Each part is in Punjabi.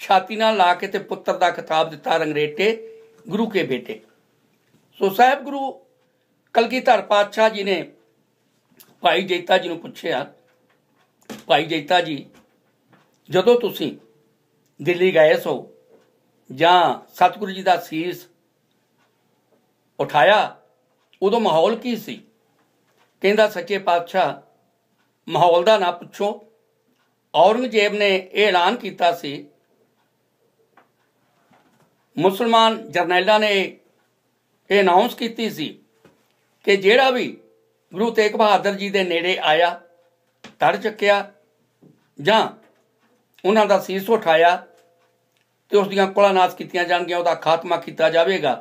ਛਾਤੀ ਨਾਲ ਲਾ ਕੇ ਤੇ ਪੁੱਤਰ ਦਾ ਖਿਤਾਬ ਦਿੱਤਾ ਰੰਗਰੇਟੇ ਗੁਰੂ ਕੇ ਬੇਟੇ ਸੋ ਸਾਹਿਬ ਗੁਰੂ ਕਲਗੀਧਰ ਪਾਤਸ਼ਾਹ ਜੀ ਨੇ ਭਾਈ ਜੈਤਾ ਜੀ ਨੂੰ ਪੁੱਛਿਆ ਭਾਈ ਜੈਤਾ ਜੀ ਜਦੋਂ ਤੁਸੀਂ ਦਿੱਲੀ ਗਏ ਸੋ ਜਾਂ ਸਤਿਗੁਰੂ ਜੀ ਦਾ ਸੀਸ ਉਠਾਇਆ ਉਦੋਂ ਮਾਹੌਲ ਕੀ ਸੀ ਕਹਿੰਦਾ ਸੱਚੇ ਪਾਤਸ਼ਾਹ ਮਾਹੌਲ ਦਾ ਨਾ ਪੁੱਛੋ ਔਰੰਗਜ਼ੇਬ ਨੇ ਇਹ ਐਲਾਨ ਕੀਤਾ ਸੀ ਮੁਸਲਮਾਨ ਜਰਨੈਲਾਂ ਨੇ ਇਹ ਅਨਾਉਂਸ ਕੀਤੀ ਸੀ ਕਿ ਜਿਹੜਾ ਵੀ ਗੁਰੂ ਤੇਗ ਬਹਾਦਰ ਜੀ ਦੇ ਨੇੜੇ ਆਇਆ ਧੜ ਚੱਕਿਆ ਜਾਂ ਉਹਨਾਂ ਦਾ ਸੀਸ ਉਠਾਇਆ ਤੇ ਉਸ ਦੀਆਂ ਨਾਸ ਕੀਤੀਆਂ ਜਾਣਗੀਆਂ ਉਹਦਾ ਖਾਤਮਾ ਕੀਤਾ ਜਾਵੇਗਾ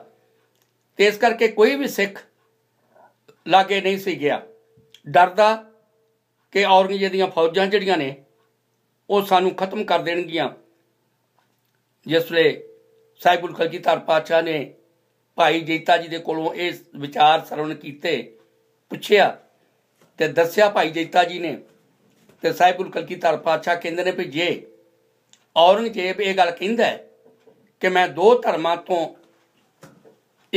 ਤੇ ਇਸ ਕਰਕੇ ਕੋਈ ਵੀ ਸਿੱਖ ਲਾਗੇ ਨਹੀਂ ਸੀ ਗਿਆ ਡਰਦਾ ਕਿ ਔਰੰਗਜ਼ੇਬ ਦੀਆਂ ਫੌਜਾਂ ਜਿਹੜੀਆਂ ਨੇ ਉਹ ਸਾਨੂੰ ਖਤਮ ਕਰ ਦੇਣਗੀਆਂ ਜਿਸ ਵੇਲੇ ਖਲਜੀ ਖਲਜੀਧਰ ਪਾਤਸ਼ਾਹ ਨੇ ਭਾਈ ਜੇਤਾ ਜੀ ਦੇ ਕੋਲੋਂ ਇਹ ਵਿਚਾਰ ਸਰਵਣ ਕੀਤੇ ਪੁੱਛਿਆ ਤੇ ਦੱਸਿਆ ਭਾਈ ਜੇਤਾ ਜੀ ਨੇ ਤੇ ਖਲਜੀ ਕਲਕੀਧਰ ਪਾਤਸ਼ਾਹ ਕਹਿੰਦੇ ਨੇ ਵੀ ਜੇ ਔਰੰਗਜ਼ੇਬ ਇਹ ਗੱਲ ਕਹਿੰਦਾ ਹੈ ਕਿ ਮੈਂ ਦੋ ਧਰਮਾਂ ਤੋਂ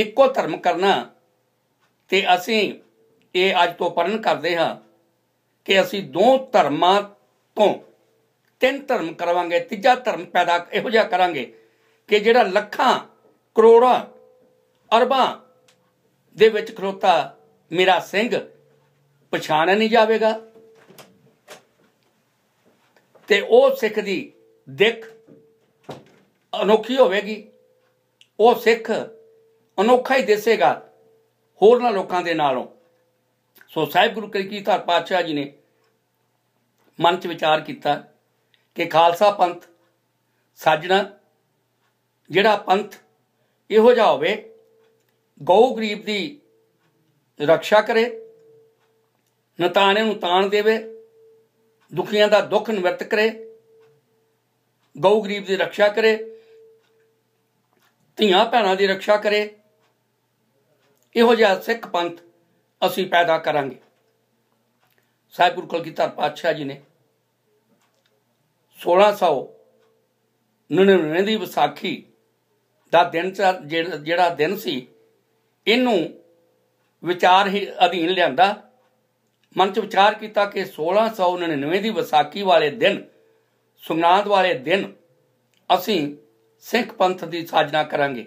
ਇੱਕੋ ਧਰਮ ਕਰਨਾ ਤੇ ਅਸੀਂ ਇਹ ਅੱਜ ਤੋਂ ਪਰਨ ਕਰਦੇ ਹਾਂ ਕਿ ਅਸੀਂ ਦੋ ਧਰਮਾਂ ਤੋਂ ਤਿੰਨ ਧਰਮ ਕਰਾਵਾਂਗੇ ਤੀਜਾ ਧਰਮ ਪੈਦਾ ਇਹੋ ਜਿਹਾ ਕਰਾਂਗੇ ਕਿ ਜਿਹੜਾ ਲੱਖਾਂ ਕਰੋੜਾਂ ਅਰਬਾਂ ਦੇ ਵਿੱਚ ਖਲੋਤਾ ਮੇਰਾ ਸਿੰਘ ਪਛਾਣਿਆ ਨਹੀਂ ਜਾਵੇਗਾ ਤੇ ਉਹ ਸਿੱਖ ਦੀ ਦਿੱਖ ਅਨੋਖੀ ਹੋਵੇਗੀ ਉਹ ਸਿੱਖ ਅਨੋਖਾ ਹੀ ਦਿਸੇਗਾ ਹੋਰਨਾਂ ਲੋਕਾਂ ਦੇ ਨਾਲੋਂ ਸੋ ਸਾਹਿਬ ਗੁਰੂ ਧਰ ਪਾਤਸ਼ਾਹ ਜੀ ਨੇ ਮਨ 'ਚ ਵਿਚਾਰ ਕੀਤਾ ਕਿ ਖਾਲਸਾ ਪੰਥ ਸਾਜਣਾ ਜਿਹੜਾ ਪੰਥ ਇਹੋ ਜਿਹਾ ਹੋਵੇ ਗਊ ਗਰੀਬ ਦੀ ਰੱਖਿਆ ਕਰੇ ਨਤਾਣੇ ਨੂੰ ਤਾਣ ਦੇਵੇ ਦੁਖੀਆਂ ਦਾ ਦੁੱਖ ਨਿਵਰਤ ਕਰੇ ਗਊ ਗਰੀਬ ਦੀ ਰੱਖਿਆ ਕਰੇ ਧੀਆਂ ਭੈਣਾਂ ਦੀ ਰੱਖਿਆ ਕਰੇ ਇਹੋ ਜਿਹਾ ਸਿੱਖ ਪੰਥ ਅਸੀਂ ਪੈਦਾ ਕਰਾਂਗੇ ਸਾਹਿਬ ਕਲਕੀਤਾ ਪਾਤਸ਼ਾਹ ਜੀ ਨੇ 1699 ਦੀ ਵਿਸਾਖੀ ਦਾ ਦਿਨ ਜਿਹੜਾ ਦਿਨ ਸੀ ਇਹਨੂੰ ਵਿਚਾਰ ਹੀ ਅਧੀਨ ਲਿਆਂਦਾ ਮਨ ਚ ਵਿਚਾਰ ਕੀਤਾ ਕਿ 1699 ਦੀ ਵਿਸਾਖੀ ਵਾਲੇ ਦਿਨ ਸੁਮਨਾਦ ਵਾਲੇ ਦਿਨ ਅਸੀਂ ਸਿੱਖ ਪੰਥ ਦੀ ਸਾਜਨਾ ਕਰਾਂਗੇ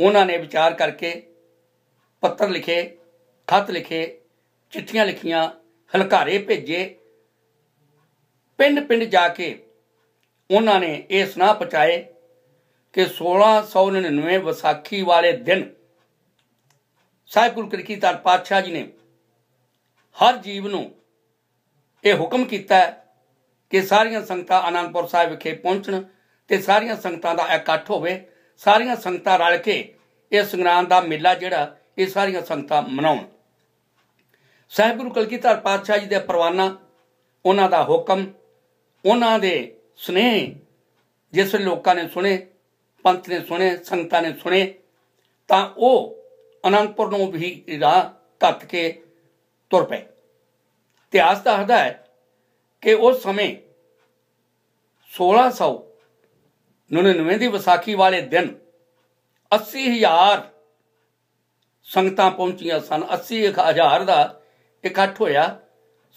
ਉਹਨਾਂ ਨੇ ਵਿਚਾਰ ਕਰਕੇ ਪੱਤਰ ਲਿਖੇ ਖਤ ਲਿਖੇ ਚਿੱਠੀਆਂ ਲਿਖੀਆਂ ਹਲਕਾਰੇ ਭੇਜੇ ਪਿੰਡ ਪਿੰਡ ਜਾ ਕੇ ਉਹਨਾਂ ਨੇ ਇਹ ਸੁਨਾਹ ਪਹੁੰਚਾਏ ਕਿ 1699 ਵਿਸਾਖੀ ਵਾਲੇ ਦਿਨ ਸਾਇਕੁਲ ਕਰਕੀ ਤਾਂ ਪਾਤਸ਼ਾਹ ਜੀ ਨੇ ਹਰ ਜੀਵ ਨੂੰ ਇਹ ਹੁਕਮ ਕੀਤਾ ਕਿ ਸਾਰੀਆਂ ਸੰਗਤਾਂ ਆਨੰਦਪੁਰ ਸਾਹਿਬ ਵਿਖੇ ਪਹੁੰਚਣ ਤੇ ਸਾਰੀਆਂ ਸੰਗਤਾਂ ਦਾ ਇਕੱਠ ਹੋਵੇ ਸਾਰੀਆਂ ਸੰਗਤਾਂ ਰਲ ਕੇ ਇਹ ਸੰਗਰਾਂਦ ਦਾ ਮੇਲਾ ਜਿਹੜਾ ਇਹ ਸਾਰੀਆਂ ਸੰਗਤਾਂ ਮਨਾਉਣ ਸਾਹਿਬ ਗੁਰੂ ਕਲਕੀਤਾਰ ਪਾਤਸ਼ਾਹ ਜੀ ਦੇ ਪਰਵਾਨਾ ਉਹਨਾਂ ਦਾ ਹੁਕਮ ਉਹਨਾਂ ਦੇ ਸਨੇਹ ਜਿਸ ਲੋਕਾਂ ਨੇ ਸੁਣੇ ਪੰਥ ਨੇ ਸੁਣੇ ਸੰਗਤਾਂ ਨੇ ਸੁਣੇ ਤਾਂ ਉਹ ਅਨੰਦਪੁਰ ਨੂੰ ਵੀ ਰਾਹ ਤੱਕ ਕੇ ਤੁਰ ਪਏ ਇਤਿਹਾਸ ਦੱਸਦਾ ਹੈ ਕਿ ਉਸ ਸਮੇਂ 1699 ਦੀ ਵਿਸਾਖੀ ਵਾਲੇ ਦਿਨ 80000 ਸੰਗਤਾਂ ਪਹੁੰਚੀਆਂ ਸਨ 80000 ਦਾ ਇਕੱਠ ਹੋਇਆ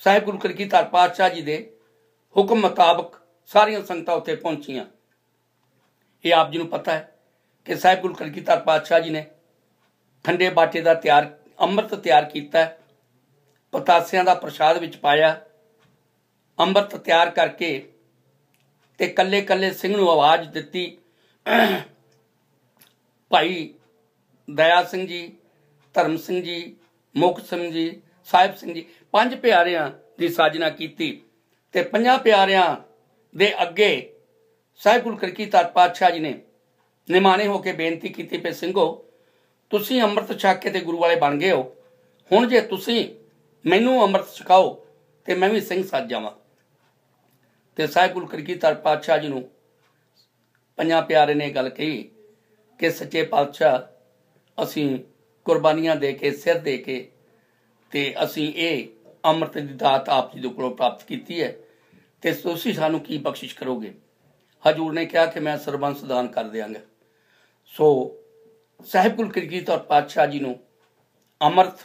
ਸਾਹਿਬ ਗੁਰੂ ਕੀ ਸਾਹਿਬ ਜੀ ਦੇ ਹੁਕਮ ਮੁਤਾਬਕ ਸਾਰੀਆਂ ਸੰਗਤਾਂ ਉੱਥੇ ਪਹੁੰਚੀਆਂ ਇਹ ਆਪ ਜੀ ਨੂੰ ਪਤਾ ਹੈ ਕਿ ਸਾਹਿਬ ਗੁਰੂ ਕਲਗੀਧਰ ਪਾਤਸ਼ਾਹ ਜੀ ਨੇ ਠੰਡੇ ਬਾਟੇ ਦਾ ਤਿਆਰ ਅੰਮ੍ਰਿਤ ਤਿਆਰ ਕੀਤਾ ਪਤਾਸਿਆਂ ਦਾ ਪ੍ਰਸ਼ਾਦ ਵਿੱਚ ਪਾਇਆ ਅੰਮ੍ਰਿਤ ਤਿਆਰ ਕਰਕੇ ਤੇ ਕੱਲੇ ਕੱਲੇ ਸਿੰਘ ਨੂੰ ਆਵਾਜ਼ ਦਿੱਤੀ ਭਾਈ ਦਇਆ ਸਿੰਘ ਜੀ ਧਰਮ ਸਿੰਘ ਜੀ ਮੁਖ ਸਿੰਘ ਜੀ ਸਾਹਿਬ ਸਿੰਘ ਜੀ ਪੰਜ ਪਿਆਰਿਆਂ ਦੀ ਸਾਜਨਾ ਕੀਤੀ ਤੇ ਪੰਜਾਂ ਪਿਆਰਿਆਂ ਦੇ ਅੱਗੇ ਸਾਹਿਬ ਕਰਕੀ ਤਾਤ ਪਾਤਸ਼ਾਹ ਜੀ ਨੇ ਨਿਮਾਣੇ ਹੋ ਕੇ ਬੇਨਤੀ ਕੀਤੀ ਪੇ ਸਿੰਘੋ ਤੁਸੀਂ ਅੰਮ੍ਰਿਤ ਛਕ ਕੇ ਤੇ ਗੁਰੂ ਵਾਲੇ ਬਣ ਗਏ ਹੋ ਹੁਣ ਜੇ ਤੁਸੀਂ ਮੈਨੂੰ ਅੰਮ੍ਰਿਤ ਛਕਾਓ ਤੇ ਮੈਂ ਵੀ ਸਿੰਘ ਸੱਜ ਜਾਵਾਂ ਤੇ ਸਾਹਿਬ ਕਰਕੀ ਤਾਤ ਪਾਤਸ਼ਾਹ ਜੀ ਨੂੰ ਪੰਜਾਂ ਪਿਆਰੇ ਨੇ ਗੱਲ ਕਹੀ ਕਿ ਸੱਚੇ ਪਾਤਸ਼ਾਹ ਅਸੀਂ ਕੁਰਬਾਨੀਆਂ ਦੇ ਕੇ ਸਿਰ ਦੇ ਕੇ ਤੇ ਅਸੀਂ ਇਹ ਅੰਮ੍ਰਿਤ ਦੀ ਦਾਤ ਆਪ ਜੀ ਦੇ ਕੋਲੋਂ ਪ੍ਰਾਪਤ ਕੀਤੀ ਹੈ ਤੇ ਤੁਸੀਂ ਸਾਨੂੰ ਕੀ ਬਖਸ਼ਿਸ਼ ਕਰੋਗੇ ਹਜੂਰ ਨੇ ਕਿਹਾ ਕਿ ਮੈਂ ਸਰਬੰਸ ਦਾਨ ਕਰ ਦਿਆਂਗਾ ਸੋ ਸਾਹਿਬ ਕੁਲ ਕਿਰਕੀਤ ਔਰ ਪਾਤਸ਼ਾਹ ਜੀ ਨੂੰ ਅਮਰਤ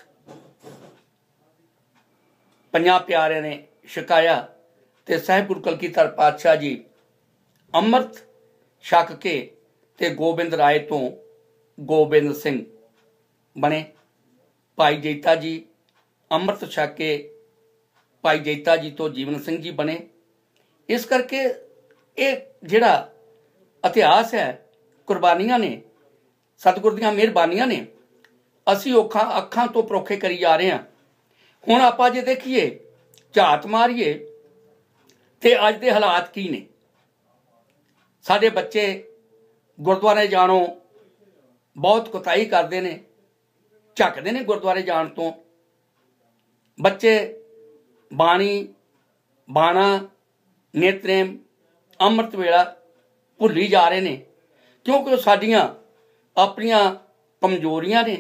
ਪੰਜਾ ਪਿਆਰਿਆਂ ਨੇ ਸ਼ਿਕਾਇਆ ਤੇ ਸਾਹਿਬ ਗੁਰ ਕਲਕੀਧਰ ਪਾਤਸ਼ਾਹ ਜੀ ਅਮਰਤ ਛਕ ਕੇ ਤੇ ਗੋਬਿੰਦ ਰਾਏ ਤੋਂ ਗੋਬਿੰਦ ਸਿੰਘ ਬਣੇ ਭਾਈ ਜੈਤਾ ਜੀ ਅਮਰਤ ਛਕ ਕੇ ਭਾਈ ਜੈਤਾ ਜੀ ਤੋਂ ਜੀਵਨ ਸਿੰਘ ਜੀ ਬਣੇ ਇਸ ਕਰਕੇ ਇਹ ਜਿਹੜਾ ਇਤਿਹਾਸ ਹੈ ਕੁਰਬਾਨੀਆਂ ਨੇ ਸਤਿਗੁਰ ਦੀਆਂ ਮਿਹਰਬਾਨੀਆਂ ਨੇ ਅਸੀਂ ਔਖਾਂ ਅੱਖਾਂ ਤੋਂ ਪਰੋਖੇ ਕਰੀ ਜਾ ਰਹੇ ਹਾਂ ਹੁਣ ਆਪਾਂ ਜੇ ਦੇਖੀਏ ਝਾਤ ਮਾਰੀਏ ਤੇ ਅੱਜ ਦੇ ਹਾਲਾਤ ਕੀ ਨੇ ਸਾਡੇ ਬੱਚੇ ਗੁਰਦੁਆਰੇ ਜਾਣੋਂ ਬਹੁਤ ਕੁਤਾਈ ਕਰਦੇ ਨੇ ਝੱਕਦੇ ਨੇ ਗੁਰਦੁਆਰੇ ਜਾਣ ਤੋਂ ਬੱਚੇ ਬਾਣੀ ਬਾਣਾ ਨੇਤਰੇਮ ਅੰਮ੍ਰਿਤ ਵੇਲਾ ਭੁੱਲੀ ਜਾ ਰਹੇ ਨੇ ਕਿਉਂਕਿ ਉਹ ਸਾਡੀਆਂ ਆਪਣੀਆਂ ਕਮਜ਼ੋਰੀਆਂ ਨੇ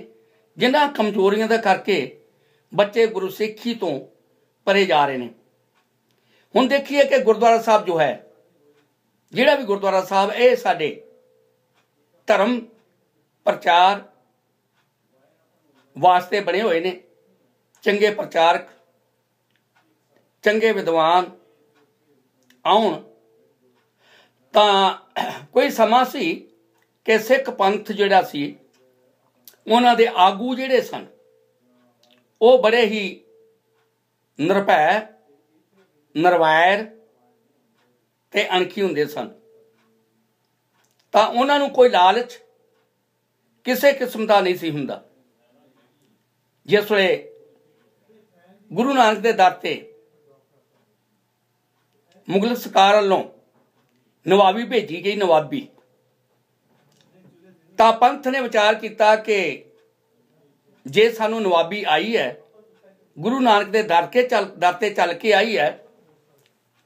ਜਿਨ੍ਹਾਂ ਕਮਜ਼ੋਰੀਆਂ ਦਾ ਕਰਕੇ ਬੱਚੇ ਗੁਰੂ ਸਿੱਖੀ ਤੋਂ ਪਰੇ ਜਾ ਰਹੇ ਨੇ ਹੁਣ ਦੇਖੀਏ ਕਿ ਗੁਰਦੁਆਰਾ ਸਾਹਿਬ ਜੋ ਹੈ ਜਿਹੜਾ ਵੀ ਗੁਰਦੁਆਰਾ ਸਾਹਿਬ ਇਹ ਸਾਡੇ ਧਰਮ ਪ੍ਰਚਾਰ ਵਾਸਤੇ ਬਣੇ ਹੋਏ ਨੇ ਚੰਗੇ ਪ੍ਰਚਾਰਕ ਚੰਗੇ ਵਿਦਵਾਨ ਆਉਣ ਤਾਂ ਕੋਈ ਸਮਾਂ ਸੀ ਕਿ ਸਿੱਖ ਪੰਥ ਜਿਹੜਾ ਸੀ ਉਹਨਾਂ ਦੇ ਆਗੂ ਜਿਹੜੇ ਸਨ ਉਹ ਬੜੇ ਹੀ ਨਿਰਭੈ ਨਰਵਾਇਰ ਤੇ ਅਣਖੀ ਹੁੰਦੇ ਸਨ ਤਾਂ ਉਹਨਾਂ ਨੂੰ ਕੋਈ ਲਾਲਚ ਕਿਸੇ ਕਿਸਮ ਦਾ ਨਹੀਂ ਸੀ ਹੁੰਦਾ ਜਿਸ ਵੇਲੇ ਗੁਰੂ ਨਾਨਕ ਦੇ ਦਾਤੇ ਮੁਗਲ ਸਰਕਾਰ ਵੱਲੋਂ ਨਵਾਬੀ ਭੇਜੀ ਗਈ ਨਵਾਬੀ ਤਾਂ ਪੰਥ ਨੇ ਵਿਚਾਰ ਕੀਤਾ ਕਿ ਜੇ ਸਾਨੂੰ ਨਵਾਬੀ ਆਈ ਹੈ ਗੁਰੂ ਨਾਨਕ ਦੇ ਦਰ ਕੇ ਚੱਲ ਦਰ ਤੇ ਚੱਲ ਕੇ ਆਈ ਹੈ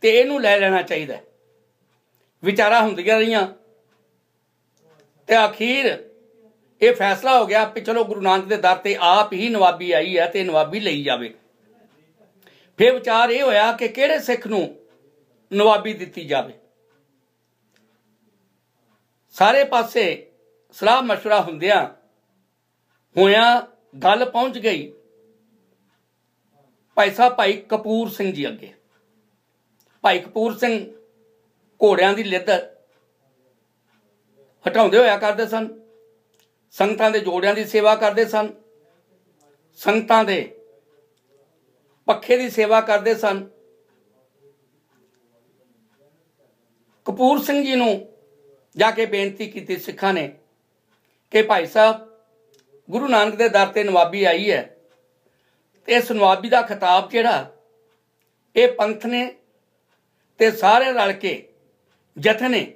ਤੇ ਇਹਨੂੰ ਲੈ ਲੈਣਾ ਚਾਹੀਦਾ ਵਿਚਾਰਾ ਹੁੰਦੀਆਂ ਰਹੀਆਂ ਤੇ ਆਖੀਰ ਇਹ ਫੈਸਲਾ ਹੋ ਗਿਆ ਕਿ ਚਲੋ ਗੁਰੂ ਨਾਨਕ ਦੇ ਦਰ ਤੇ ਆਪ ਹੀ ਨਵਾਬੀ ਆਈ ਹੈ ਤੇ ਨਵਾਬੀ ਲਈ ਜਾਵੇ ਫਿਰ ਵਿਚਾਰ ਇਹ ਹੋਇਆ ਕਿ ਕਿਹੜੇ ਸਿੱਖ ਨੂੰ ਨਵਾਬੀ ਦਿੱਤੀ ਜਾਵੇ ਸਾਰੇ ਪਾਸੇ ਸਲਾਹ مشورہ ਹੁੰਦਿਆਂ ਹੋਇਆਂ ਗੱਲ ਪਹੁੰਚ ਗਈ ਭਾਈ ਸਾਹਿਬ ਭਾਈ ਕਪੂਰ ਸਿੰਘ ਜੀ ਅੱਗੇ ਭਾਈ ਕਪੂਰ ਸਿੰਘ ਘੋੜਿਆਂ ਦੀ ਲਿੱਦ ਹਟਾਉਂਦੇ ਹੋਇਆ ਕਰਦੇ ਸਨ ਸੰਗਤਾਂ ਦੇ ਜੋੜਿਆਂ ਦੀ ਸੇਵਾ ਕਰਦੇ ਸਨ ਸੰਗਤਾਂ ਦੇ ਪੱਖੇ ਦੀ ਸੇਵਾ ਕਰਦੇ ਸਨ ਕਪੂਰ ਸਿੰਘ ਜੀ ਨੂੰ ਜਾ ਕੇ ਬੇਨਤੀ ਕੀਤੀ ਸਿੱਖਾਂ ਨੇ ਕਿ ਭਾਈ ਸਾਹਿਬ ਗੁਰੂ ਨਾਨਕ ਦੇ ਦਰ ਤੇ ਨਵਾਬੀ ਆਈ ਹੈ ਤੇ ਇਸ ਨਵਾਬੀ ਦਾ ਖਿਤਾਬ ਜਿਹੜਾ ਇਹ ਪੰਥ ਨੇ ਤੇ ਸਾਰੇ ਰਲ ਕੇ ਜਥੇ ਨੇ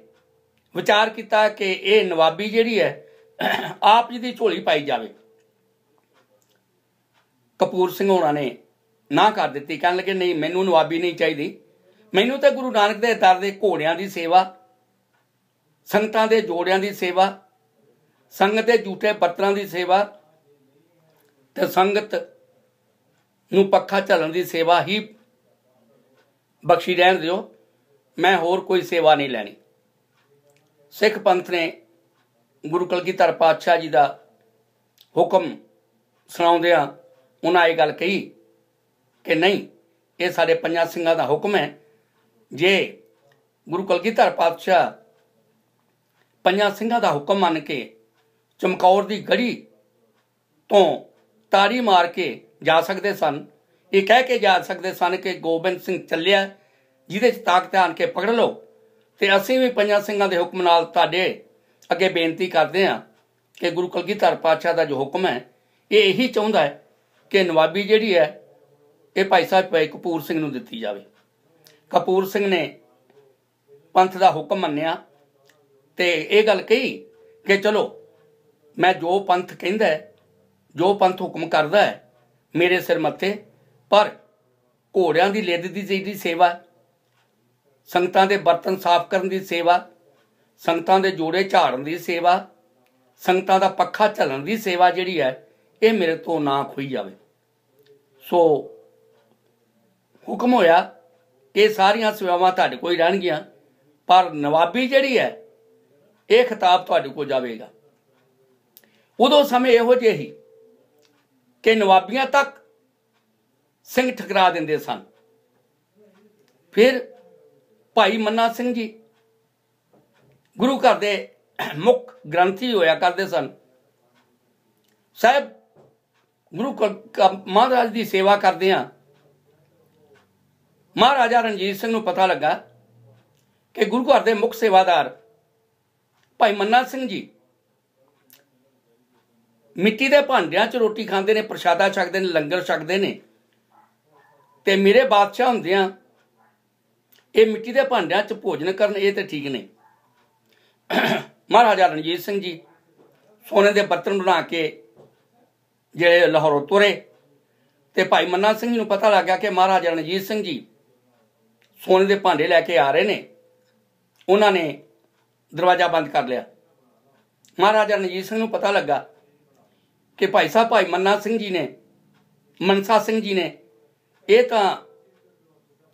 ਵਿਚਾਰ ਕੀਤਾ ਕਿ ਇਹ ਨਵਾਬੀ ਜਿਹੜੀ ਹੈ ਆਪ ਜੀ ਦੀ ਝੋਲੀ ਪਾਈ ਜਾਵੇ ਕਪੂਰ ਸਿੰਘ ਹੋਣਾ ਨੇ ਨਾ ਕਰ ਦਿੱਤੀ ਕਹਿਣ ਲੱਗੇ ਨਹੀਂ ਮੈਨੂੰ ਨਵਾਬੀ ਨਹੀਂ ਚਾਹੀਦੀ ਮੈਨੂੰ ਤਾਂ ਗੁਰੂ ਨਾਨਕ ਦੇ ਦਰ ਦੇ ਘੋੜਿਆਂ ਦੀ ਸੇਵਾ ਸੰਗਤਾਂ ਦੇ ਜੋੜਿਆਂ ਦੀ ਸੇਵਾ ਸੰਗਤ ਦੇ ਝੂਠੇ ਪੱਤਰਾਂ ਦੀ ਸੇਵਾ ਤੇ ਸੰਗਤ ਨੂੰ ਪੱਖਾ ਚੱਲਣ ਦੀ ਸੇਵਾ ਹੀ ਬਖਸ਼ੀ ਰਹਿਣ ਦਿਓ ਮੈਂ ਹੋਰ ਕੋਈ ਸੇਵਾ ਨਹੀਂ ਲੈਣੀ ਸਿੱਖ ਪੰਥ ਨੇ ਗੁਰੂ ਕਲਗੀਧਰ ਪਾਤਸ਼ਾਹ ਜੀ ਦਾ ਹੁਕਮ ਸੁਣਾਉਂਦਿਆਂ ਉਹਨਾਂ ਇਹ ਗੱਲ ਕਹੀ ਕਿ ਨਹੀਂ ਇਹ ਸਾਡੇ ਪੰਜਾਂ ਸਿੰਘਾਂ ਦਾ ਹੁਕਮ ਹੈ ਜੇ ਗੁਰੂ ਕਲਗੀਧਰ ਪਾਤਸ਼ਾਹ ਪੰਜਾਂ ਸਿੰਘਾਂ ਦਾ ਹੁਕਮ ਮੰਨ ਕੇ ਚਮਕੌਰ ਦੀ ਗੜੀ ਤੋਂ ਤਾਰੀ ਮਾਰ ਕੇ ਜਾ ਸਕਦੇ ਸਨ ਇਹ ਕਹਿ ਕੇ ਜਾ ਸਕਦੇ ਸਨ ਕਿ ਗੋਬਿੰਦ ਸਿੰਘ ਚੱਲਿਆ ਜਿਹਦੇ ਚ ਤਾਕਤ ਆਣ ਕੇ ਪਕੜ ਲਓ ਤੇ ਅਸੀਂ ਵੀ ਪੰਜਾਂ ਸਿੰਘਾਂ ਦੇ ਹੁਕਮ ਨਾਲ ਤੁਹਾਡੇ ਅੱਗੇ ਬੇਨਤੀ ਕਰਦੇ ਹਾਂ ਕਿ ਗੁਰੂ ਕਲਗੀਧਰ ਪਾਤਸ਼ਾਹ ਦਾ ਜੋ ਹੁਕਮ ਹੈ ਇਹ ਇਹੀ ਚਾਹੁੰਦਾ ਹੈ ਕਿ ਨਵਾਬੀ ਜਿਹੜੀ ਹੈ ਇਹ ਭਾਈ ਸਾਹਿਬ ਭਾਈ ਕਪੂਰ ਸਿੰਘ ਨੂੰ ਦਿੱਤੀ ਜਾਵੇ ਕਪੂਰ ਸਿੰਘ ਨੇ ਪੰਥ ਦਾ ਹੁਕਮ ਮੰਨਿਆ ਤੇ ਇਹ ਗੱਲ ਕਹੀ ਕਿ ਚਲੋ ਮੈਂ ਜੋ ਪੰਥ ਕਹਿੰਦਾ ਜੋ ਪੰਥ ਹੁਕਮ ਕਰਦਾ ਹੈ ਮੇਰੇ ਸਿਰ ਮੱਥੇ ਪਰ ਘੋੜਿਆਂ ਦੀ ਲਿੱਦ ਦੀ ਜਿਹੜੀ ਸੇਵਾ ਸੰਗਤਾਂ ਦੇ ਬਰਤਨ ਸਾਫ਼ ਕਰਨ ਦੀ ਸੇਵਾ ਸੰਗਤਾਂ ਦੇ ਜੋੜੇ ਝਾੜਨ ਦੀ ਸੇਵਾ ਸੰਗਤਾਂ ਦਾ ਪੱਖਾ ਚੱਲਣ ਦੀ ਸੇਵਾ ਜਿਹੜੀ ਹੈ ਇਹ ਮੇਰੇ ਤੋਂ ਨਾ ਖੋਈ ਜਾਵੇ ਸੋ ਹੁਕਮ ਹੋਇਆ ਕਿ ਸਾਰੀਆਂ ਸੇਵਾਵਾਂ ਤੁਹਾਡੇ ਕੋਈ ਰਹਿਣਗੀਆਂ ਪਰ ਨਵਾਬੀ ਜਿਹੜੀ ਹੈ ਇਹ ਖਿਤਾਬ ਤੁਹਾਡੇ ਕੋ ਜਾਵੇਗਾ ਉਦੋਂ ਸਮੇਂ ਇਹੋ ਜਿਹੇ ਹੀ ਕਿ ਨਵਾਬੀਆਂ ਤੱਕ ਸਿੰਘ ਠਕਰਾ ਦਿੰਦੇ ਸਨ ਫਿਰ ਭਾਈ ਮੰਨਾ ਸਿੰਘ ਜੀ ਗੁਰੂ ਘਰ ਦੇ ਮੁੱਖ ਗ੍ਰੰਥੀ ਹੋਇਆ ਕਰਦੇ ਸਨ ਸਾਹਿਬ ਗੁਰੂ ਮਹਾਰਾਜ ਦੀ ਸੇਵਾ ਕਰਦੇ ਆ ਮਹਾਰਾਜਾ ਰਣਜੀਤ ਸਿੰਘ ਨੂੰ ਪਤਾ ਲੱਗਾ ਕਿ ਗੁਰੂ ਘਰ ਦੇ ਮੁੱਖ ਸੇਵਾਦਾਰ ਭਾਈ ਮੰਨਾ ਸਿੰਘ ਜੀ ਮਿੱਟੀ ਦੇ ਭਾਂਡਿਆਂ 'ਚ ਰੋਟੀ ਖਾਂਦੇ ਨੇ ਪ੍ਰਸ਼ਾਦਾ ਛਕਦੇ ਨੇ ਲੰਗਰ ਛਕਦੇ ਨੇ ਤੇ ਮੇਰੇ ਬਾਦਸ਼ਾਹ ਹੁੰਦਿਆਂ ਇਹ ਮਿੱਟੀ ਦੇ ਭਾਂਡਿਆਂ 'ਚ ਭੋਜਨ ਕਰਨ ਇਹ ਤੇ ਠੀਕ ਨੇ ਮਹਾਰਾਜਾ ਰਣਜੀਤ ਸਿੰਘ ਜੀ ਸੋਨੇ ਦੇ ਬਰਤਨ ਬਣਾ ਕੇ ਜਿਹੜੇ ਲਾਹੌਰੋਂ ਤੁਰੇ ਤੇ ਭਾਈ ਮੰਨਾ ਸਿੰਘ ਨੂੰ ਪਤਾ ਲੱਗਿਆ ਕਿ ਮਹਾਰਾਜਾ ਰਣਜੀਤ ਸਿੰਘ ਜੀ ਸੋਨੇ ਦੇ ਭਾਂਡੇ ਲੈ ਕੇ ਆ ਰਹੇ ਨੇ ਉਹਨਾਂ ਨੇ ਦਰਵਾਜ਼ਾ ਬੰਦ ਕਰ ਲਿਆ ਮਹਾਰਾਜਾ ਰਣਜੀਤ ਸਿੰਘ ਨੂੰ ਪਤਾ ਲੱਗਾ ਕਿ ਭਾਈ ਸਾਹਿਬ ਭਾਈ ਮੰਨਾ ਸਿੰਘ ਜੀ ਨੇ ਮਨਸਾ ਸਿੰਘ ਜੀ ਨੇ ਇਹ ਤਾਂ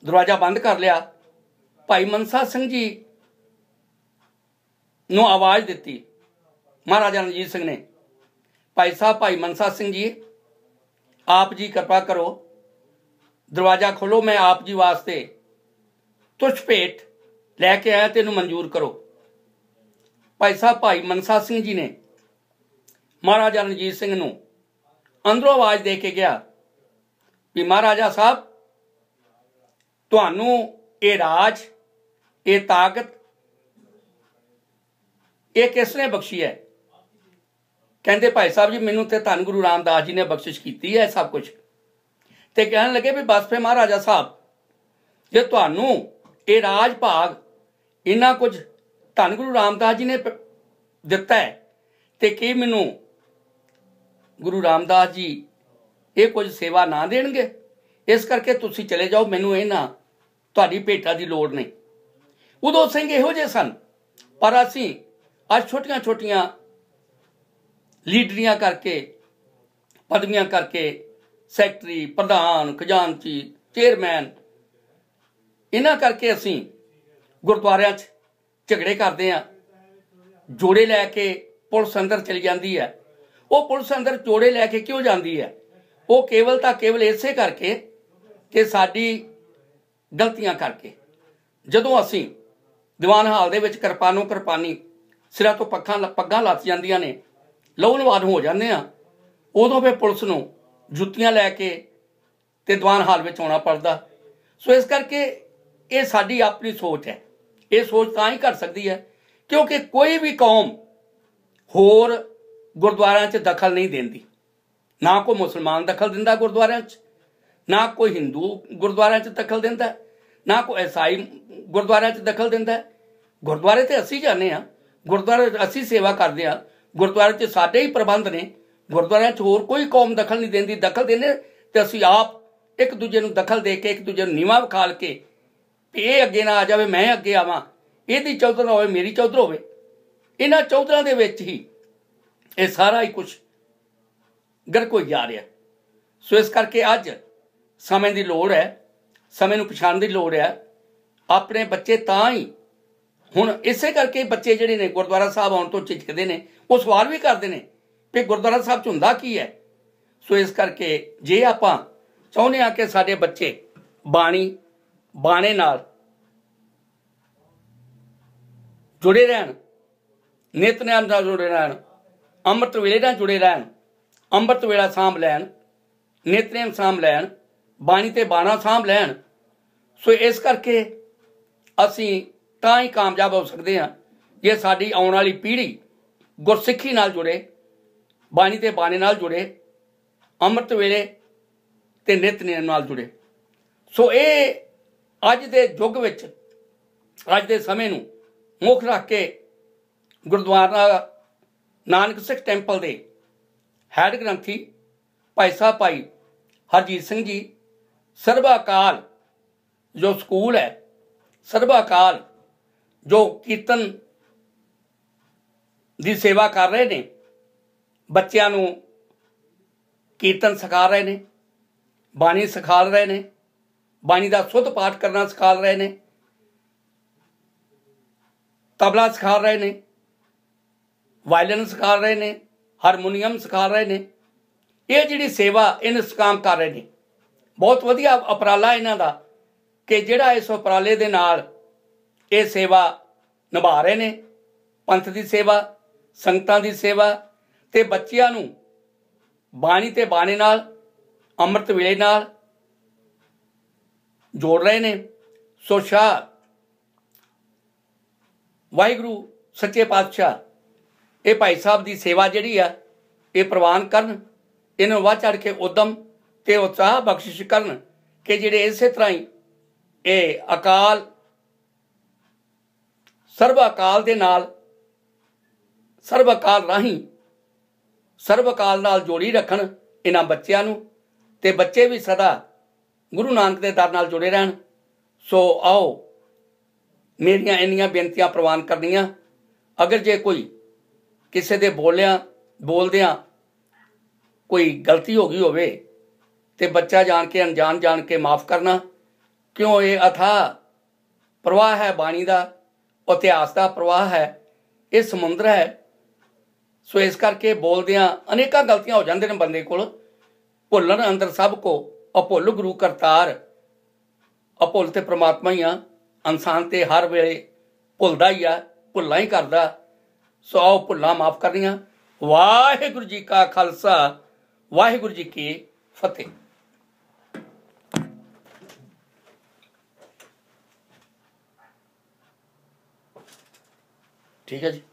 ਦਰਵਾਜ਼ਾ ਬੰਦ ਕਰ ਲਿਆ ਭਾਈ ਮਨਸਾ ਸਿੰਘ ਜੀ ਨੂੰ ਆਵਾਜ਼ ਦਿੱਤੀ ਮਹਾਰਾਜਾ ਰਣਜੀਤ ਸਿੰਘ ਨੇ ਭਾਈ ਸਾਹਿਬ ਭਾਈ ਮਨਸਾ ਸਿੰਘ ਜੀ ਆਪ ਜੀ ਕਿਰਪਾ ਕਰੋ ਦਰਵਾਜ਼ਾ ਖੋਲੋ ਮੈਂ ਆਪ ਜੀ ਵਾਸਤੇ ਤੁਛ ਭੇਟ ਲੈ ਕੇ ਆਇਆ ਤੈਨੂੰ ਮਨਜ਼ੂਰ ਕਰੋ ਭਾਈ ਸਾਹਿਬ ਭਾਈ ਮਨਸਾ ਸਿੰਘ ਜੀ ਨੇ ਮਹਾਰਾਜਾ ਰਣਜੀਤ ਸਿੰਘ ਨੂੰ ਅੰਦਰੋਂ ਆਵਾਜ਼ ਦੇ ਕੇ ਗਿਆ ਵੀ ਮਹਾਰਾਜਾ ਸਾਹਿਬ ਤੁਹਾਨੂੰ ਇਹ ਰਾਜ ਇਹ ਤਾਕਤ ਇਹ ਕਿਸ ਨੇ ਬਖਸ਼ੀ ਹੈ ਕਹਿੰਦੇ ਭਾਈ ਸਾਹਿਬ ਜੀ ਮੈਨੂੰ ਤੇ ਧੰਨ ਗੁਰੂ ਰਾਮਦਾਸ ਜੀ ਨੇ ਬਖਸ਼ਿਸ਼ ਕੀਤੀ ਹੈ ਸਭ ਕੁਝ ਤੇ ਕਹਿਣ ਲੱਗੇ ਵੀ ਬਸ ਫੇ ਮਹਾਰਾਜਾ ਸਾਹਿਬ ਜੇ ਤੁਹਾਨੂੰ ਇਹ ਰਾਜ ਭਾਗ ਇਹਨਾਂ ਕੁਝ ਧੰਨ ਗੁਰੂ ਰਾਮਦਾਸ ਜੀ ਨੇ ਦਿੱਤਾ ਹੈ ਤੇ ਕੀ ਮੈਨੂੰ ਗੁਰੂ ਰਾਮਦਾਸ ਜੀ ਇਹ ਕੁਝ ਸੇਵਾ ਨਾ ਦੇਣਗੇ ਇਸ ਕਰਕੇ ਤੁਸੀਂ ਚਲੇ ਜਾਓ ਮੈਨੂੰ ਇਹ ਨਾ ਤੁਹਾਡੀ ਭੇਟਾ ਦੀ ਲੋੜ ਨਹੀਂ ਉਦੋਂ ਸਿੰਘ ਇਹੋ ਜੇ ਸਨ ਪਰ ਅਸੀਂ ਅੱਜ ਛੋਟੀਆਂ-ਛੋਟੀਆਂ ਲੀਡਰੀਆਂ ਕਰਕੇ ਪਦਵੀਆਂ ਕਰਕੇ ਸੈਕਟਰੀ ਪ੍ਰਧਾਨ ਖਜ਼ਾਨਚੀ ਚੇਅਰਮੈਨ ਇਹਨਾਂ ਕਰਕੇ ਅਸੀਂ ਗੁਰਦੁਆਰਿਆਂ 'ਚ ਝਗੜੇ ਕਰਦੇ ਆ ਜੋੜੇ ਲੈ ਕੇ ਪੁਲਿਸ ਅੰਦਰ ਚਲੀ ਜਾਂਦੀ ਹੈ ਉਹ ਪੁਲਿਸ ਅੰਦਰ ਜੋੜੇ ਲੈ ਕੇ ਕਿਉਂ ਜਾਂਦੀ ਹੈ ਉਹ ਕੇਵਲ ਤਾਂ ਕੇਵਲ ਇਸੇ ਕਰਕੇ ਕਿ ਸਾਡੀ ਗਲਤੀਆਂ ਕਰਕੇ ਜਦੋਂ ਅਸੀਂ ਦੀਵਾਨ ਹਾਲ ਦੇ ਵਿੱਚ ਨੂੰ ਕਿਰਪਾਨੀ ਸਿਰਾਂ ਤੋਂ ਪੱਖਾਂ ਪੱਗਾਂ ਲੱਤ ਜਾਂਦੀਆਂ ਨੇ ਲਹੂਲਵਾਦ ਹੋ ਜਾਂਦੇ ਆ ਉਦੋਂ ਫੇ ਪੁਲਿਸ ਨੂੰ ਜੁੱਤੀਆਂ ਲੈ ਕੇ ਤੇ ਦੀਵਾਨ ਹਾਲ ਵਿੱਚ ਆਉਣਾ ਪੜਦਾ ਸੋ ਇਸ ਕਰਕੇ ਇਹ ਸਾਡੀ ਆਪਣੀ ਸੋਚ ਹੈ ਇਹ ਸੋਚ ਤਾਂ ਹੀ ਕਰ ਸਕਦੀ ਹੈ ਕਿਉਂਕਿ ਕੋਈ ਵੀ ਕੌਮ ਹੋਰ ਗੁਰਦੁਆਰਿਆਂ 'ਚ ਦਖਲ ਨਹੀਂ ਦਿੰਦੀ ਨਾ ਕੋਈ ਮੁਸਲਮਾਨ ਦਖਲ ਦਿੰਦਾ ਗੁਰਦੁਆਰਿਆਂ 'ਚ ਨਾ ਕੋਈ ਹਿੰਦੂ ਗੁਰਦੁਆਰਿਆਂ 'ਚ ਦਖਲ ਦਿੰਦਾ ਨਾ ਕੋਈ ਈਸਾਈ ਗੁਰਦੁਆਰਿਆਂ 'ਚ ਦਖਲ ਦਿੰਦਾ ਗੁਰਦੁਆਰੇ ਤੇ ਅਸੀਂ ਜਾਂਦੇ ਆ ਗੁਰਦੁਆਰੇ ਅਸੀਂ ਸੇਵਾ ਕਰਦੇ ਆ ਗੁਰਦੁਆਰੇ 'ਚ ਸਾਡੇ ਹੀ ਪ੍ਰਬੰਧ ਨੇ ਗੁਰਦੁਆਰਿਆਂ 'ਚ ਹੋਰ ਕੋਈ ਕੌਮ ਦਖਲ ਨਹੀਂ ਦਿੰਦੀ ਦਖਲ ਦਿੰਦੇ ਤੇ ਅਸੀਂ ਆਪ ਇੱਕ ਦੂਜੇ ਨੂੰ ਦਖਲ ਦੇ ਕੇ ਇੱਕ ਦੂਜੇ ਨੂੰ ਨੀਵਾ ਵਿਖਾਲ ਕੇ ਇਹ ਅੱਗੇ ਨਾ ਆ ਜਾਵੇ ਮੈਂ ਅੱਗੇ ਆਵਾਂ ਇਹਦੀ ਚੌਧਰ ਹੋਵੇ ਮੇਰੀ ਚੌਧਰ ਹੋਵੇ ਇਹਨਾਂ ਚੌਧਰਾਂ ਦੇ ਵਿੱਚ ਹੀ ਇਹ ਸਾਰਾ ਹੀ ਕੁਝ ਗਰ ਕੋਈ ਜਾ ਰਿਹਾ ਸੋ ਇਸ ਕਰਕੇ ਅੱਜ ਸਮੇਂ ਦੀ ਲੋੜ ਹੈ ਸਮੇਂ ਨੂੰ ਪਛਾਣਨ ਦੀ ਲੋੜ ਹੈ ਆਪਣੇ ਬੱਚੇ ਤਾਂ ਹੀ ਹੁਣ ਇਸੇ ਕਰਕੇ ਬੱਚੇ ਜਿਹੜੇ ਨੇ ਗੁਰਦੁਆਰਾ ਸਾਹਿਬ ਆਉਣ ਤੋਂ ਝਿਜਕਦੇ ਨੇ ਉਹ ਸਵਾਲ ਵੀ ਕਰਦੇ ਨੇ ਕਿ ਗੁਰਦੁਆਰਾ ਸਾਹਿਬ ਚ ਹੁੰਦਾ ਕੀ ਹੈ ਸੋ ਇਸ ਕਰਕੇ ਜੇ ਆਪਾਂ ਚਾਹੁੰਦੇ ਆ ਕਿ ਸਾਡੇ ਬੱਚੇ ਬਾਣੀ ਬਾਣੇ ਨਾਲ ਜੁੜੇ ਰਹਿਣ ਨਿਤਨੇਮ ਨਾਲ ਜੁੜੇ ਰਹਿਣ ਅੰਮ੍ਰਿਤ ਵੇਲੇ ਨਾਲ ਜੁੜੇ ਰਹਿਣ ਅੰਮ੍ਰਿਤ ਵੇਲਾ ਸਾਂਭ ਲੈਣ ਨਿਤਨੇਮ ਸਾਂਭ ਲੈਣ ਬਾਣੀ ਤੇ ਬਾਣਾ ਸਾਂਭ ਲੈਣ ਸੋ ਇਸ ਕਰਕੇ ਅਸੀਂ ਤਾਂ ਹੀ ਕਾਮਯਾਬ ਹੋ ਸਕਦੇ ਹਾਂ ਜੇ ਸਾਡੀ ਆਉਣ ਵਾਲੀ ਪੀੜ੍ਹੀ ਗੁਰਸਿੱਖੀ ਨਾਲ ਜੁੜੇ ਬਾਣੀ ਤੇ ਬਾਣੇ ਨਾਲ ਜੁੜੇ ਅੰਮ੍ਰਿਤ ਵੇਲੇ ਤੇ ਨਿਤਨੇਮ ਨਾਲ ਜੁੜੇ ਸੋ ਇਹ ਅੱਜ ਦੇ ਯੁੱਗ ਵਿੱਚ ਅੱਜ ਦੇ ਸਮੇਂ ਨੂੰ ਮੁਖ ਰੱਖ ਕੇ ਗੁਰਦੁਆਰਾ ਨਾਨਕ ਸਿੱਖ ਟੈਂਪਲ ਦੇ ਹੈਡ ਗ੍ਰੰਥੀ ਭਾਈ ਸਾਹਿਬ ਭਾਈ ਹਰਜੀਤ ਸਿੰਘ ਜੀ ਸਰਬਾਕਾਲ ਜੋ ਸਕੂਲ ਹੈ ਸਰਬਾਕਾਲ ਜੋ ਕੀਰਤਨ ਦੀ ਸੇਵਾ ਕਰ ਰਹੇ ਨੇ ਬੱਚਿਆਂ ਨੂੰ ਕੀਰਤਨ ਸਿਖਾ ਰਹੇ ਨੇ ਬਾਣੀ ਸਿਖਾ ਰਹੇ ਨੇ ਬਾਣੀ ਦਾ ਸੁਧ ਪਾਠ ਕਰਨਾ ਸਿਖਾ ਰਹੇ ਨੇ ਤਬਲਾ ਸਿਖਾ ਰਹੇ ਨੇ ਵਾਇਲਨ ਸਿਖਾ ਰਹੇ ਨੇ ਹਾਰਮੋਨੀਅਮ ਸਿਖਾ ਰਹੇ ਨੇ ਇਹ ਜਿਹੜੀ ਸੇਵਾ ਇਹਨ ਸਕਾਮ ਕਰ ਰਹੇ ਨੇ ਬਹੁਤ ਵਧੀਆ ਉਪਰਾਲਾ ਇਹਨਾਂ ਦਾ ਕਿ ਜਿਹੜਾ ਇਸ ਉਪਰਾਲੇ ਦੇ ਨਾਲ ਇਹ ਸੇਵਾ ਨਿਭਾ ਰਹੇ ਨੇ ਪੰਥ ਦੀ ਸੇਵਾ ਸੰਗਤਾਂ ਦੀ ਸੇਵਾ ਤੇ ਬੱਚਿਆਂ ਨੂੰ ਬਾਣੀ ਤੇ ਬਾਣੇ ਨਾਲ ਅੰਮ੍ਰਿਤ ਵੇਲੇ ਨਾਲ ਜੋੜ ਰਹੇ ਨੇ ਸੋ ਸ਼ਾ ਵਾਹਿਗੁਰੂ ਸੱਚੇ ਪਾਤਸ਼ਾਹ ਇਹ ਭਾਈ ਸਾਹਿਬ ਦੀ ਸੇਵਾ ਜਿਹੜੀ ਆ ਇਹ ਪ੍ਰਵਾਨ ਕਰਨ ਇਹਨਾਂ ਵਾਹ ਚੜ ਕੇ ਉਦਮ ਤੇ ਉਤਸ਼ਾਹ ਬਖਸ਼ਿਸ਼ ਕਰਨ ਕਿ ਜਿਹੜੇ ਇਸੇ ਤਰ੍ਹਾਂ ਹੀ ਇਹ ਅਕਾਲ ਸਰਬ ਅਕਾਲ ਦੇ ਨਾਲ ਸਰਬ ਅਕਾਲ ਰਾਹੀਂ ਸਰਬ ਅਕਾਲ ਨਾਲ ਜੋੜੀ ਰੱਖਣ ਇਹਨਾਂ ਬੱਚਿਆਂ ਨੂੰ ਤੇ ਬੱਚੇ ਵੀ ਸਦਾ ਗੁਰੂ ਨਾਨਕ ਦੇ ਦਰ ਨਾਲ ਜੁੜੇ ਰਹਿਣ ਸੋ ਆਓ ਮੇਰੀਆਂ ਇੰਨੀਆਂ ਬੇਨਤੀਆਂ ਪ੍ਰਵਾਨ ਕਰਨੀਆਂ ਅਗਰ ਜੇ ਕੋਈ ਕਿਸੇ ਦੇ ਬੋਲਿਆ ਬੋਲਦਿਆਂ ਕੋਈ ਗਲਤੀ ਹੋ ਗਈ ਹੋਵੇ ਤੇ ਬੱਚਾ ਜਾਣ ਕੇ ਅਣਜਾਣ ਜਾਣ ਕੇ ਮਾਫ ਕਰਨਾ ਕਿਉਂ ਇਹ ਅਥਾ ਪ੍ਰਵਾਹ ਹੈ ਬਾਣੀ ਦਾ ਇਤਿਹਾਸ ਦਾ ਪ੍ਰਵਾਹ ਹੈ ਇਹ ਸਮੁੰਦਰ ਹੈ ਸੋ ਇਸ ਕਰਕੇ ਬੋਲਦਿਆਂ ਅਨੇਕਾਂ ਗਲਤੀਆਂ ਹੋ ਜਾਂਦੇ ਨੇ ਬੰਦੇ ਕੋਲ ਭੁੱਲਣ ਅੰਦਰ ਸਭ ਕੋ ਅਭੁੱਲ ਗੁਰੂ ਕਰਤਾਰ ਅਭੁੱਲ ਤੇ ਪ੍ਰਮਾਤਮਾ ਹੀ ਆ ਇਨਸਾਨ ਤੇ ਹਰ ਵੇਲੇ ਭੁੱਲਦਾ ਹੀ ਆ ਭੁੱਲਾਂ ਹੀ ਕਰਦਾ ਸੋ ਆਓ ਭੁੱਲਾਂ ਮਾਫ ਕਰਨੀਆਂ ਵਾਹਿਗੁਰੂ ਜੀ ਕਾ ਖਾਲਸਾ ਵਾਹਿਗੁਰੂ ਜੀ ਕੀ ਫਤਿਹ ਠੀਕ ਹੈ ਜੀ